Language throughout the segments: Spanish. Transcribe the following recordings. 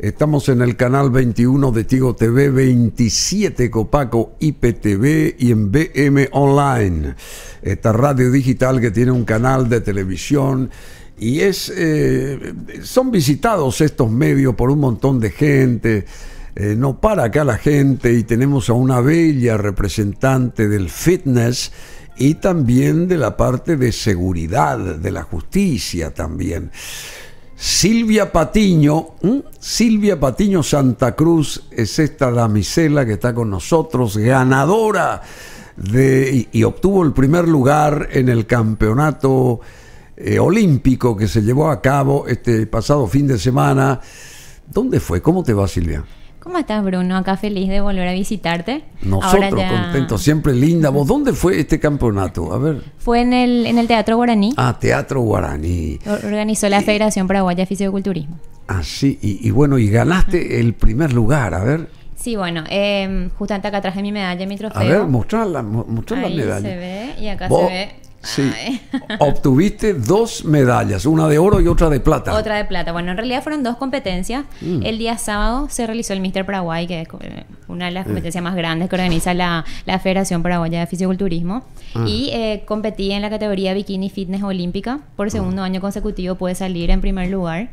Estamos en el canal 21 de Tigo TV, 27 Copaco IPTV y en BM Online. Esta radio digital que tiene un canal de televisión y es, eh, son visitados estos medios por un montón de gente. Eh, no para acá la gente y tenemos a una bella representante del fitness y también de la parte de seguridad, de la justicia también. Silvia Patiño, Silvia Patiño Santa Cruz es esta damisela que está con nosotros, ganadora de, y, obtuvo el primer lugar en el campeonato eh, olímpico que se llevó a cabo este pasado fin de semana. ¿Dónde fue? ¿Cómo te va Silvia? ¿Cómo estás, Bruno? Acá feliz de volver a visitarte. Nosotros contentos, siempre linda. ¿Vos dónde fue este campeonato? A ver. Fue en el, en el Teatro Guaraní. Ah, Teatro Guaraní. Organizó la Federación Paraguaya de Fisioculturismo. Ah, sí. Y, bueno, y ganaste el primer lugar, a ver. Sí, bueno, em, justamente acá traje mi medalla, mi trofeo. A ver, mostrar la, se ve y acá se ve Sí. Ah, eh. Obtuviste dos medallas, una de oro y otra de plata. Otra de plata. Bueno, en realidad fueron dos competencias. Mm. El día sábado se realizó el Mister Paraguay, que es una de las mm. competencias más grandes que organiza la, la Federación Paraguaya de Fisiculturismo. Ah. Y eh, competí en la categoría Bikini Fitness Olímpica. Por ah. segundo año consecutivo pude salir en primer lugar.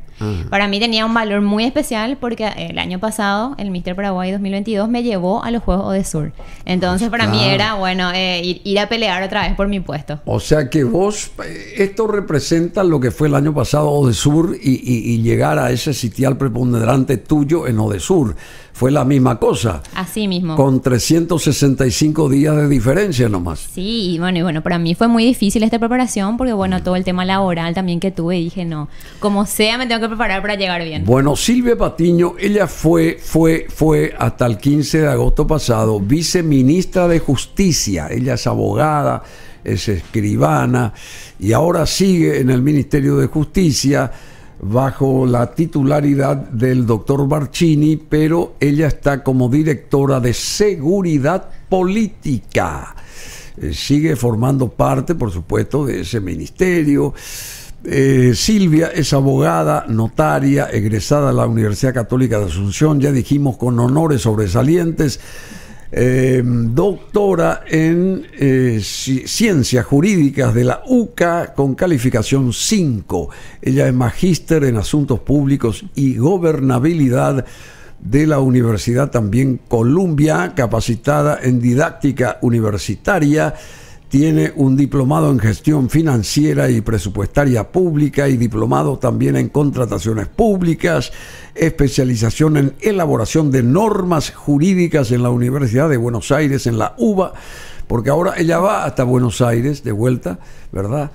Para mí tenía un valor muy especial porque el año pasado, el Mister Paraguay 2022, me llevó a los Juegos Sur Entonces, pues para mí era, bueno, eh, ir, a pelear otra vez por mi puesto. O o sea que vos, eh, esto representa lo que fue el año pasado Odesur y, y, llegar a ese sitial preponderante tuyo en Odesur. Fue la misma cosa. Así mismo. Con 365 días de diferencia nomás. Sí, bueno, y bueno, para mí fue muy difícil esta preparación porque bueno, mm. todo el tema laboral también que tuve, dije no, como sea me tengo que preparar para llegar bien. Bueno, Silvia Patiño, ella fue, fue, fue hasta el 15 de agosto pasado viceministra de Justicia. Ella es abogada es escribana y ahora sigue en el Ministerio de Justicia bajo la titularidad del doctor Barcini, pero ella está como directora de seguridad política. Eh, sigue formando parte, por supuesto, de ese ministerio. Eh, Silvia es abogada, notaria, egresada de la Universidad Católica de Asunción, ya dijimos con honores sobresalientes Em, doctora en eh, ciencias jurídicas de la UCA con calificación 5. Ella es magíster en asuntos públicos y gobernabilidad de la Universidad también Columbia, capacitada en didáctica universitaria tiene un diplomado en gestión financiera y presupuestaria pública y diplomado también en contrataciones públicas, especialización en elaboración de normas jurídicas en la Universidad de Buenos Aires, en la UBA, porque ahora ella va hasta Buenos Aires de vuelta, ¿verdad?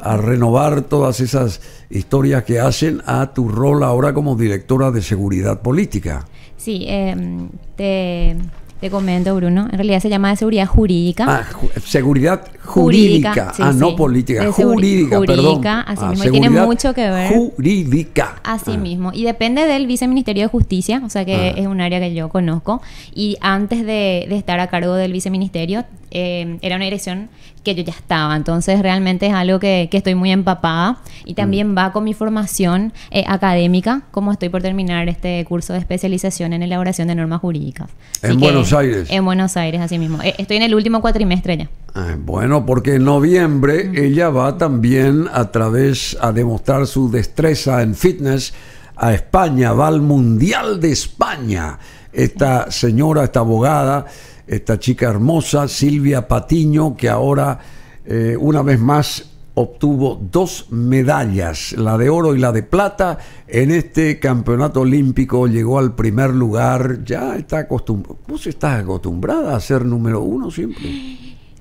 A renovar todas esas historias que hacen a tu rol ahora como directora de seguridad política. Sí, em, te te comento, Bruno. En realidad se llama de seguridad jurídica. seguridad jurídica. ah, no política. Jurídica, jurídica, Así mismo. Y tiene mucho que ver. Jurídica. Así ah. mismo. Y depende del viceministerio de justicia, o sea que ah. es un área que yo conozco. Y antes de, de estar a cargo del viceministerio, Em, era una dirección que yo ya estaba. Entonces realmente es algo que, estoy muy empapada y mm. también va con mi formación eh, académica, como estoy por terminar este curso de especialización en elaboración de normas jurídicas. en Buenos Aires. En Buenos Aires, así mismo. Eh, estoy en el último cuatrimestre ya. Ah, bueno, porque en noviembre ella va también a través a demostrar su destreza en fitness a España, va al Mundial de España. Esta señora, esta abogada, esta chica hermosa, Silvia Patiño, que ahora eh, una vez más obtuvo dos medallas, la de oro y la de plata, en este campeonato olímpico llegó al primer lugar, ya está acostumbrada, vos estás acostumbrada a ser número uno siempre.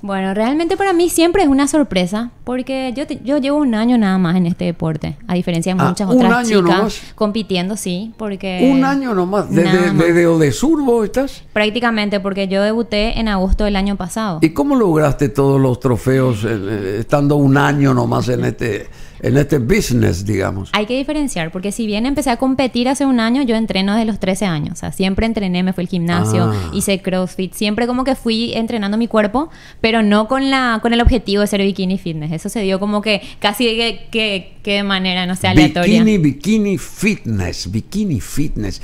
Bueno, realmente para mí siempre es una sorpresa, porque yo, yo llevo un año nada más en este deporte, a diferencia de ah, muchas otras chicas compitiendo, sí, porque... Un año nomás, desde de, de, de, sur estás. Prácticamente, porque yo debuté en agosto del año pasado. ¿Y cómo lograste todos los trofeos eh, eh, estando un año nomás en este en este business, digamos. Hay que diferenciar, porque si bien empecé a competir hace un año, yo entreno desde los 13 años. O sea, siempre entrené, me fui al gimnasio, ah. hice CrossFit, siempre como que fui entrenando mi cuerpo, pero no con la con el objetivo de ser bikini fitness. Eso se dio como que casi que, que, de manera, no sé, aleatoria. Bikini, bikini fitness, bikini fitness.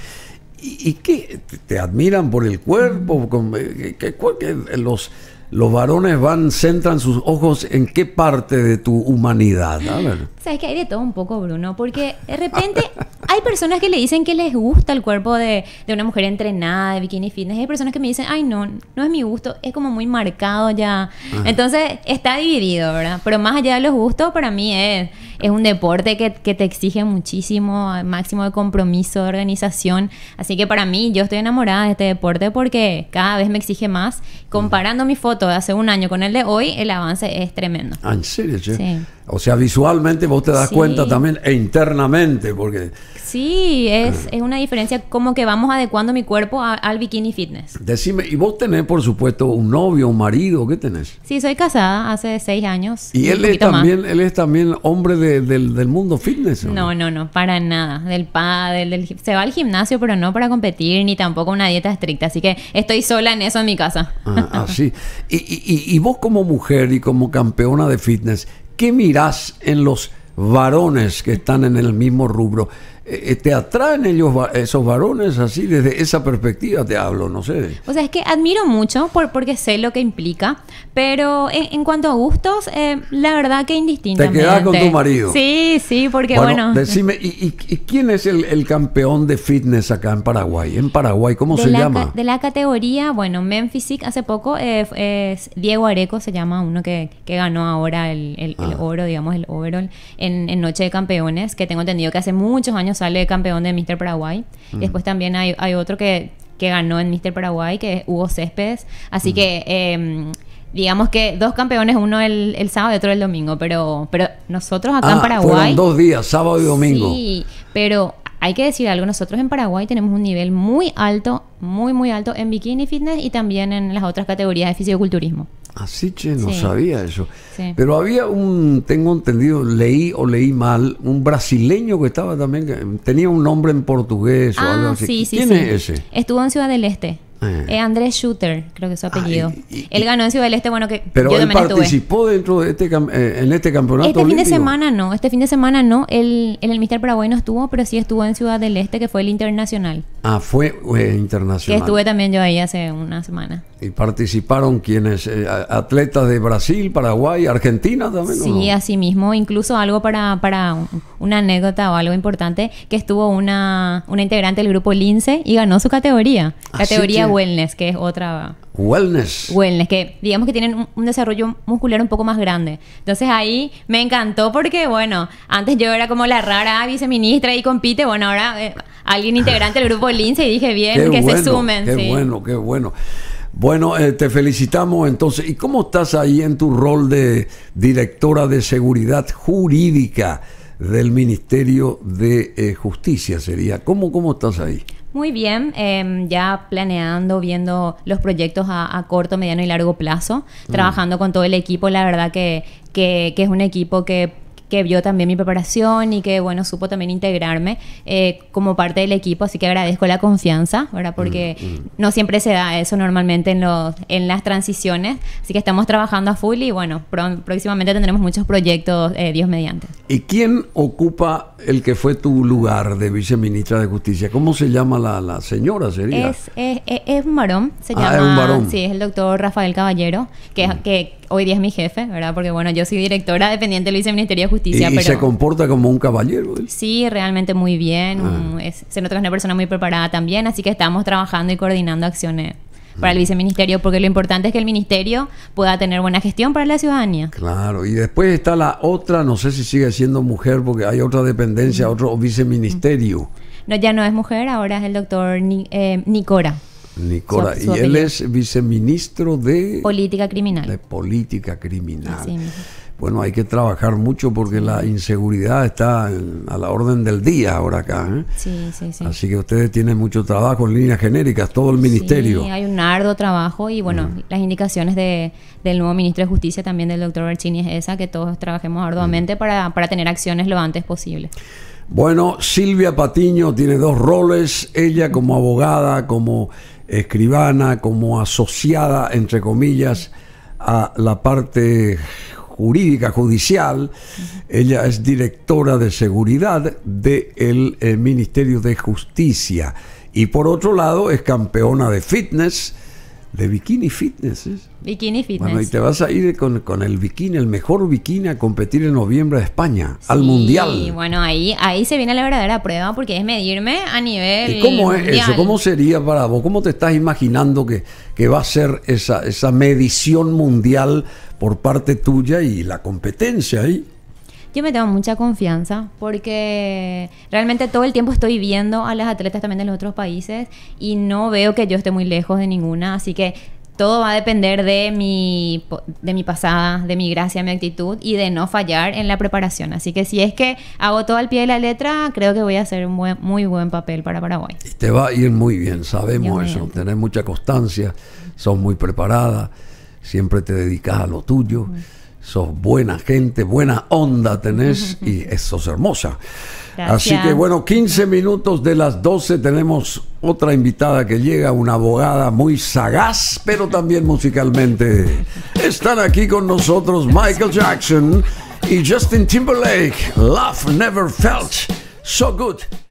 ¿Y, qué? ¿Te admiran por el cuerpo? Eh, qué, qué, los los varones van, centran sus ojos en qué parte de tu humanidad. A ver. Sabes que hay de todo un poco, Bruno, porque de repente hay personas que le dicen que les gusta el cuerpo de, una mujer entrenada, de bikini fitness. Hay personas que me dicen, ay, no, no es mi gusto, es como muy marcado ya. Entonces está dividido, ¿verdad? Pero más allá de los gustos, para mí es es un deporte que, te exige muchísimo, máximo de compromiso, de organización. Así que para mí, yo estoy enamorada de este deporte porque cada vez me exige más. Comparando mi foto de hace un año con el de hoy, el avance es tremendo. Ah, ¿En serio? Sí. O sea, visualmente vos te das cuenta también e internamente, porque... Sí, ah. es, una diferencia como que vamos adecuando mi cuerpo al bikini fitness. Decime, y vos tenés, por supuesto, un novio, un marido, ¿qué tenés? Sí, soy casada hace seis años. ¿Y, él, es también, él es también hombre del, mundo fitness? No, no, no, para nada. Del padre, del, se va al gimnasio, pero no para competir, ni tampoco una dieta estricta. Así que estoy sola en eso en mi casa. Ah, ah sí. Y, y, y vos como mujer y como campeona de fitness... ¿qué mirás en los varones que están en el mismo rubro? Eh, eh, te atraen ellos esos varones así desde esa perspectiva te hablo no sé o sea es que admiro mucho por porque sé lo que implica pero en, cuanto a gustos eh, la verdad que indistinto te quedas con tu marido sí sí porque bueno, decime ¿y, quién es el, campeón de fitness acá en Paraguay en Paraguay cómo se llama de la categoría bueno Memphisic hace poco es Diego Areco se llama uno que, ganó ahora el, el, ah. oro digamos el overall en Noche de Campeones que tengo entendido que hace muchos años sale campeón de Mr. Paraguay. después también hay, otro que, ganó en Mr. Paraguay, que es Hugo Céspedes. Así que... Em, digamos que dos campeones, uno el, sábado y otro el domingo, pero, pero nosotros acá en ah, Paraguay... Fueron dos días, sábado y domingo. Sí, pero hay que decir algo, nosotros en Paraguay tenemos un nivel muy alto, muy, muy alto en bikini fitness y también en las otras categorías de fisioculturismo. Así che, no sabía eso. Pero había un, tengo entendido, leí o leí mal, un brasileño que estaba también, tenía un nombre en portugués o ah, algo así. Sí, ¿Quién es ese? Estuvo en Ciudad del Este. Eh. Andrés Shooter, creo que es su ah, apellido. él ganó en Ciudad del Este, bueno, que participó dentro de este eh, en este campeonato. Este fin de semana no, este fin de semana no, él, en el Mister Paraguay no estuvo, pero sí estuvo en Ciudad del Este, que fue el internacional. Ah, fue internacional. Que estuve también yo ahí hace una semana. Y participaron quienes, eh, atletas de Brasil, Paraguay, Argentina también. Sí, así mismo, incluso algo para, para una anécdota o algo importante, que estuvo una, una integrante del grupo Lince y ganó su categoría, categoría wellness, que es otra... Wellness. Wellness, que digamos que tienen un, desarrollo muscular un poco más grande. Entonces ahí me encantó porque, bueno, antes yo era como la rara viceministra y compite, bueno, ahora eh, alguien integrante del grupo Lince y dije, bien, que se sumen. Qué bueno, qué bueno. Bueno, eh, te felicitamos entonces. ¿Y cómo estás ahí en tu rol de directora de seguridad jurídica del Ministerio de eh, Justicia? Sería. ¿Cómo, ¿Cómo estás ahí? Muy bien, em, ya planeando, viendo los proyectos a, corto, mediano y largo plazo, mm. trabajando con todo el equipo, la verdad que, que es un equipo que que vio también mi preparación y que, bueno, supo también integrarme eh, como parte del equipo, así que agradezco la confianza, ¿verdad? Porque mm, mm. no siempre se da eso normalmente en, los, en las transiciones, así que estamos trabajando a full y, bueno, próximamente tendremos muchos proyectos, eh, Dios mediante. ¿Y quién ocupa el que fue tu lugar de viceministra de Justicia? ¿Cómo se llama la, la señora? Sería? Es, es, es, un varón, se ah, llama, Sí, es el doctor Rafael Caballero, que, mm. que hoy día es mi jefe, ¿verdad? Porque bueno, yo soy directora dependiente del Viceministerio de Justicia. Y, pero... se comporta como un caballero. Sí, realmente muy bien. Ah. Mm, se nota que es una persona muy preparada también, así que estamos trabajando y coordinando acciones para el mm. viceministerio, porque lo importante es que el ministerio pueda tener buena gestión para la ciudadanía. Claro, y después está la otra, no sé si sigue siendo mujer, porque hay otra dependencia, mm. otro viceministerio. No, ya no es mujer, ahora es el doctor eh, Nicora. Nicola y él es viceministro de... Política criminal. De política criminal. Bueno, hay que trabajar mucho porque la inseguridad está a la orden del día ahora acá. ¿eh? Sí, Así que ustedes tienen mucho trabajo en líneas genéricas, todo el ministerio. Sí, hay un arduo trabajo y bueno, mm. las indicaciones de, del nuevo ministro de Justicia, también del doctor Barchini, es esa, que todos trabajemos arduamente mm. para, para tener acciones lo antes posible. Bueno, Silvia Patiño tiene dos roles, ella como abogada, como escribana, como asociada, entre comillas, a la parte jurídica, judicial. Ella es directora de seguridad del eh, Ministerio de Justicia. Y por otro lado, es campeona de fitness de bikini fitness. Bikini fitness. Bueno, y te vas a ir con, el bikini, el mejor bikini, a competir en noviembre de España, al mundial. Y bueno, ahí, ahí se viene la verdadera prueba porque es medirme a nivel. ¿Y cómo es eso? ¿Cómo sería para vos? ¿Cómo te estás imaginando que, que va a ser esa, esa medición mundial por parte tuya y la competencia ahí? me tengo mucha confianza porque realmente todo el tiempo estoy viendo a las atletas también de los otros países y no veo que yo esté muy lejos de ninguna, así que todo va a depender de mi, de mi pasada, de mi gracia, mi actitud y de no fallar en la preparación. Así que si es que hago todo al pie de la letra, creo que voy a hacer un muy buen papel para Paraguay. te va a ir muy bien, sabemos eso. tener mucha constancia, sos muy preparada, siempre te dedicas a lo tuyo sos buena gente, buena onda tenés y sos hermosa. Así que bueno, 15 minutos de las 12 tenemos otra invitada que llega, una abogada muy sagaz, pero también musicalmente. Están aquí con nosotros Michael Jackson y Justin Timberlake. Love never felt so good.